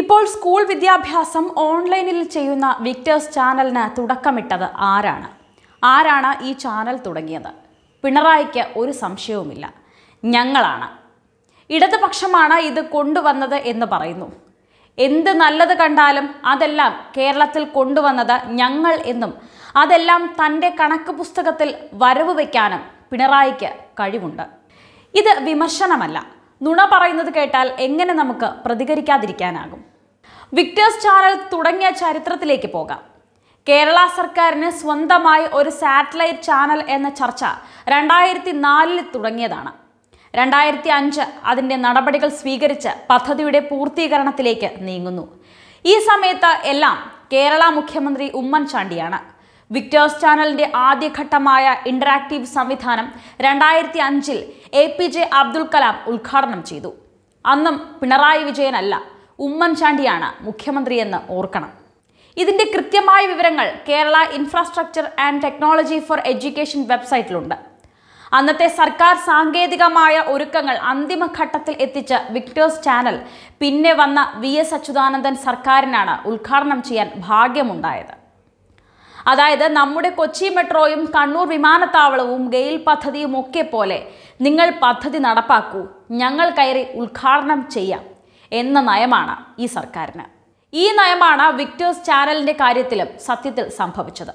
ഇപ്പോൾ സ്കൂൾ വിദ്യാഭ്യാസം ഓൺലൈനിൽ ചെയ്യുന്ന വിക്ടേഴ്സ് ചാനലിന് തുടക്കമിട്ടത് ആരാണ് ആരാണ് ഈ ചാനൽ തുടങ്ങിയത് പിണറായിക്ക് ഒരു സംശയവുമില്ല ഞങ്ങളാണ് ഇടതുപക്ഷമാണ് ഇത് കൊണ്ടുവന്നത് എന്ന് പറയുന്നു എന്ത് നല്ലത് കണ്ടാലും അതെല്ലാം കേരളത്തിൽ കൊണ്ടുവന്നത് ഞങ്ങൾ എന്നും അതെല്ലാം തൻ്റെ കണക്ക് പുസ്തകത്തിൽ വരവ് വയ്ക്കാനും പിണറായിക്ക് കഴിവുണ്ട് ഇത് വിമർശനമല്ല നുണ പറയുന്നത് കേട്ടാൽ എങ്ങനെ നമുക്ക് പ്രതികരിക്കാതിരിക്കാനാകും വിക്ടേഴ്സ് ചാനൽ തുടങ്ങിയ ചരിത്രത്തിലേക്ക് പോകാം കേരള സർക്കാരിന് സ്വന്തമായി ഒരു സാറ്റലൈറ്റ് ചാനൽ എന്ന ചർച്ച രണ്ടായിരത്തി നാലിൽ തുടങ്ങിയതാണ് രണ്ടായിരത്തി അഞ്ച് അതിൻ്റെ നടപടികൾ സ്വീകരിച്ച് പദ്ധതിയുടെ പൂർത്തീകരണത്തിലേക്ക് നീങ്ങുന്നു ഈ സമയത്ത് എല്ലാം കേരള മുഖ്യമന്ത്രി ഉമ്മൻചാണ്ടിയാണ് വിക്ടേഴ്സ് ചാനലിന്റെ ആദ്യഘട്ടമായ ഇന്ററാക്റ്റീവ് സംവിധാനം രണ്ടായിരത്തി അഞ്ചിൽ A P J Abdul Kalam ഉദ്ഘാടനം ചെയ്തു അന്നും പിണറായി വിജയനല്ല ഉമ്മൻചാണ്ടിയാണ് മുഖ്യമന്ത്രിയെന്ന് ഓർക്കണം ഇതിന്റെ കൃത്യമായ വിവരങ്ങൾ Kerala infrastructure and technology for education വെബ്സൈറ്റിലുണ്ട് അന്നത്തെ സർക്കാർ സാങ്കേതികമായ ഒരുക്കങ്ങൾ അന്തിമഘട്ടത്തിൽ എത്തിച്ച വിക്ടേഴ്സ് ചാനൽ പിന്നെ വന്ന വി എസ് അച്യുതാനന്ദൻ സർക്കാരിനാണ് ഉദ്ഘാടനം ചെയ്യാൻ ഭാഗ്യമുണ്ടായത് അതായത് നമ്മുടെ കൊച്ചി മെട്രോയും കണ്ണൂർ വിമാനത്താവളവും ഗെയിൽ പദ്ധതിയും ഒക്കെ പോലെ നിങ്ങൾ പദ്ധതി നടപ്പാക്കൂ ഞങ്ങൾ കയറി ഉദ്ഘാടനം ചെയ്യാം എന്ന നയമാണ് ഈ സർക്കാരിന് ഈ നയമാണ് വിക്ടേഴ്സ് ചാനലിൻ്റെ കാര്യത്തിലും സത്യത്തിൽ സംഭവിച്ചത്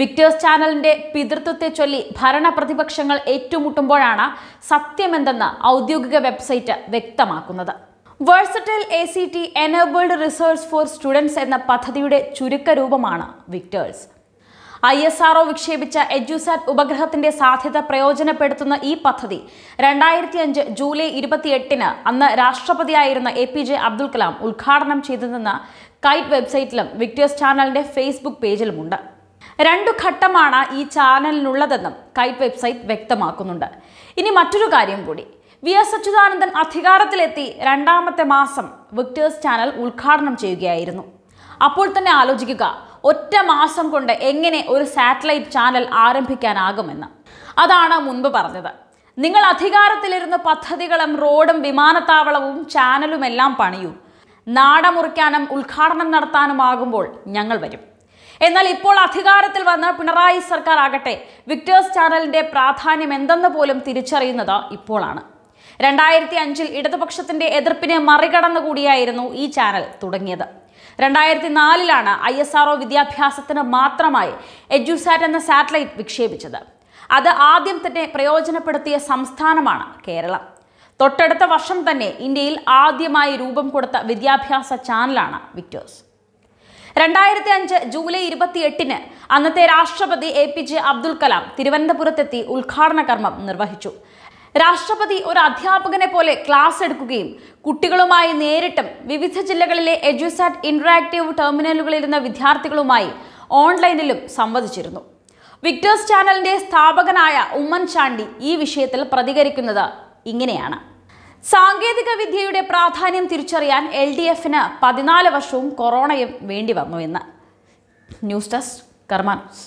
വിക്ടേഴ്സ് ചാനലിന്റെ പിതൃത്വത്തെ ചൊല്ലി ഭരണ പ്രതിപക്ഷങ്ങൾ ഏറ്റുമുട്ടുമ്പോഴാണ് സത്യമെന്തെന്ന് ഔദ്യോഗിക വെബ്സൈറ്റ് വ്യക്തമാക്കുന്നത് versatile A C T enabled resource for students എന്ന പദ്ധതിയുടെ ചുരുക്കരൂപമാണ് വിക്ടേഴ്സ് ഐ എസ് ആർഒ വിക്ഷേപിച്ച എജുസാറ്റ് ഉപഗ്രഹത്തിന്റെ സാധ്യത പ്രയോജനപ്പെടുത്തുന്ന ഈ പദ്ധതി രണ്ടായിരത്തി അഞ്ച് ജൂലൈ ഇരുപത്തിയെട്ടിന് അന്ന് രാഷ്ട്രപതിയായിരുന്ന A P J Abdul Kalam ഉദ്ഘാടനം ചെയ്തതെന്ന കൈറ്റ് വെബ്സൈറ്റിലും വിക്ടേഴ്സ് ചാനലിന്റെ ഫേസ്ബുക്ക് പേജിലുമുണ്ട് രണ്ടു ഘട്ടമാണ് ഈ ചാനലിനുള്ളതെന്നും കൈറ്റ് വെബ്സൈറ്റ് വ്യക്തമാക്കുന്നുണ്ട് ഇനി മറ്റൊരു കാര്യം കൂടി വി എസ് അച്യുതാനന്ദൻ അധികാരത്തിലെത്തി രണ്ടാമത്തെ മാസം വിക്ടേഴ്സ് ചാനൽ ഉദ്ഘാടനം ചെയ്യുകയായിരുന്നു അപ്പോൾ തന്നെ ആലോചിക്കുക ഒറ്റ മാസം കൊണ്ട് എങ്ങനെ ഒരു സാറ്റലൈറ്റ് ചാനൽ ആരംഭിക്കാനാകുമെന്ന് അതാണ് മുൻപ് പറഞ്ഞത് നിങ്ങൾ അധികാരത്തിലിരുന്ന് പദ്ധതികളും റോഡും വിമാനത്താവളവും ചാനലും എല്ലാം പണിയൂ നാടമുറിക്കാനും ഉദ്ഘാടനം നടത്താനുമാകുമ്പോൾ ഞങ്ങൾ വരും എന്നാൽ ഇപ്പോൾ അധികാരത്തിൽ വന്ന പിണറായി സർക്കാർ ആകട്ടെ വിക്ടേഴ്സ് ചാനലിന്റെ പ്രാധാന്യം എന്തെന്ന് പോലും തിരിച്ചറിയുന്നത് ഇപ്പോഴാണ് രണ്ടായിരത്തി അഞ്ചിൽ ഇടതുപക്ഷത്തിന്റെ എതിർപ്പിനെ മറികടന്നുകൂടിയായിരുന്നു ഈ ചാനൽ തുടങ്ങിയത് രണ്ടായിരത്തി നാലിലാണ് ഐ എസ് ആർ വിദ്യാഭ്യാസത്തിന് മാത്രമായി എഡ്യൂസാറ്റ് എന്ന സാറ്റലൈറ്റ് വിക്ഷേപിച്ചത് അത് ആദ്യം തന്നെ പ്രയോജനപ്പെടുത്തിയ സംസ്ഥാനമാണ് കേരളം തൊട്ടടുത്ത വർഷം തന്നെ ഇന്ത്യയിൽ ആദ്യമായി രൂപം കൊടുത്ത വിദ്യാഭ്യാസ ചാനലാണ് വിക്ടോസ് രണ്ടായിരത്തി അഞ്ച് ജൂലൈ എട്ടിന് അന്നത്തെ രാഷ്ട്രപതി A P J Abdul Kalam തിരുവനന്തപുരത്തെത്തി ഉദ്ഘാടന കർമ്മം നിർവഹിച്ചു രാഷ്ട്രപതി ഒരു അധ്യാപകനെ പോലെ ക്ലാസ് എടുക്കുകയും കുട്ടികളുമായി നേരിട്ടും വിവിധ ജില്ലകളിലെ എഡ്യൂസാറ്റ് ഇന്ററാക്റ്റീവ് ടെർമിനലുകളിലിരുന്ന വിദ്യാർത്ഥികളുമായി ഓൺലൈനിലും സംവദിച്ചിരുന്നു വിക്ടേഴ്സ് ചാനലിന്റെ സ്ഥാപകനായ ഉമ്മൻചാണ്ടി ഈ വിഷയത്തിൽ പ്രതികരിക്കുന്നത് ഇങ്ങനെയാണ് സാങ്കേതിക വിദ്യയുടെ പ്രാധാന്യം തിരിച്ചറിയാൻ എൽ ഡി എഫിന് പതിനാല് വർഷവും കൊറോണയും വേണ്ടി വന്നു എന്ന് ന്യൂസ് ഡെസ്ക് കർമാനോസ്